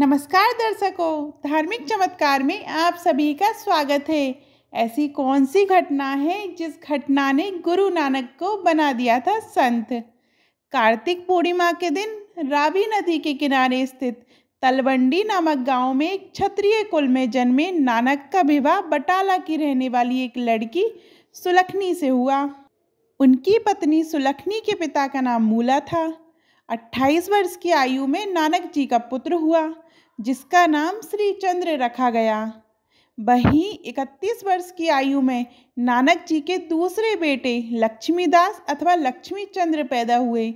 नमस्कार दर्शकों धार्मिक चमत्कार में आप सभी का स्वागत है ऐसी कौन सी घटना है जिस घटना ने गुरु नानक को बना दिया था संत कार्तिक पूर्णिमा के दिन रावी नदी के किनारे स्थित तलवंडी नामक गांव में एक क्षत्रिय कुल में जन्मे नानक का विवाह बटाला की रहने वाली एक लड़की सुलखनी से हुआ उनकी पत्नी सुलखनी के पिता का नाम मूला था 28 वर्ष की आयु में नानक जी का पुत्र हुआ जिसका नाम श्री चंद्र रखा गया वहीं 31 वर्ष की आयु में नानक जी के दूसरे बेटे लक्ष्मीदास अथवा लक्ष्मी चंद्र पैदा हुए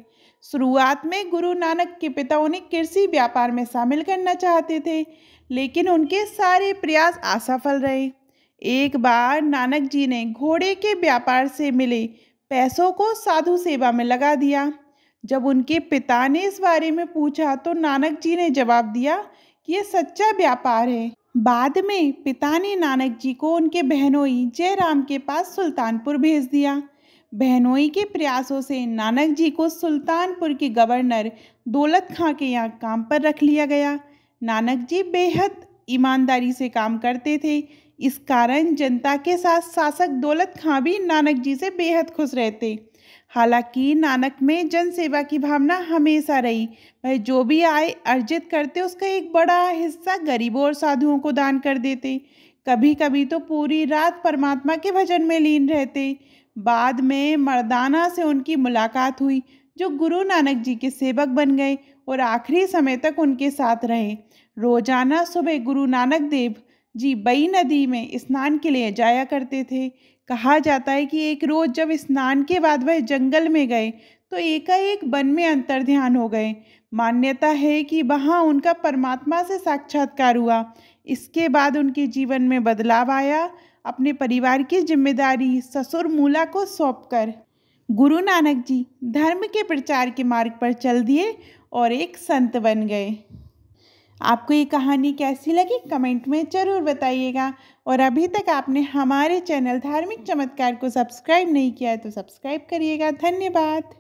शुरुआत में गुरु नानक के पिता उन्हें कृषि व्यापार में शामिल करना चाहते थे लेकिन उनके सारे प्रयास असफल रहे एक बार नानक जी ने घोड़े के व्यापार से मिले पैसों को साधु सेवा में लगा दिया जब उनके पिता ने इस बारे में पूछा तो नानक जी ने जवाब दिया ये सच्चा व्यापार है बाद में पिता ने नानक जी को उनके बहनोई जयराम के पास सुल्तानपुर भेज दिया बहनोई के प्रयासों से नानक जी को सुल्तानपुर के गवर्नर दौलत खां के यहाँ काम पर रख लिया गया नानक जी बेहद ईमानदारी से काम करते थे इस कारण जनता के साथ शासक दौलत खां भी नानक जी से बेहद खुश रहते हालांकि नानक में जनसेवा की भावना हमेशा रही वह जो भी आय अर्जित करते उसका एक बड़ा हिस्सा गरीबों और साधुओं को दान कर देते कभी कभी तो पूरी रात परमात्मा के भजन में लीन रहते बाद में मर्दाना से उनकी मुलाकात हुई जो गुरु नानक जी के सेवक बन गए और आखिरी समय तक उनके साथ रहे रोजाना सुबह गुरु नानक देव जी बई नदी में स्नान के लिए जाया करते थे कहा जाता है कि एक रोज़ जब स्नान के बाद वह जंगल में गए तो एकाएक वन में अंतर ध्यान हो गए मान्यता है कि वहाँ उनका परमात्मा से साक्षात्कार हुआ इसके बाद उनके जीवन में बदलाव आया अपने परिवार की जिम्मेदारी ससुर मूला को सौंप कर गुरु नानक जी धर्म के प्रचार के मार्ग पर चल दिए और एक संत बन गए आपको ये कहानी कैसी लगी कमेंट में ज़रूर बताइएगा और अभी तक आपने हमारे चैनल धार्मिक चमत्कार को सब्सक्राइब नहीं किया है तो सब्सक्राइब करिएगा धन्यवाद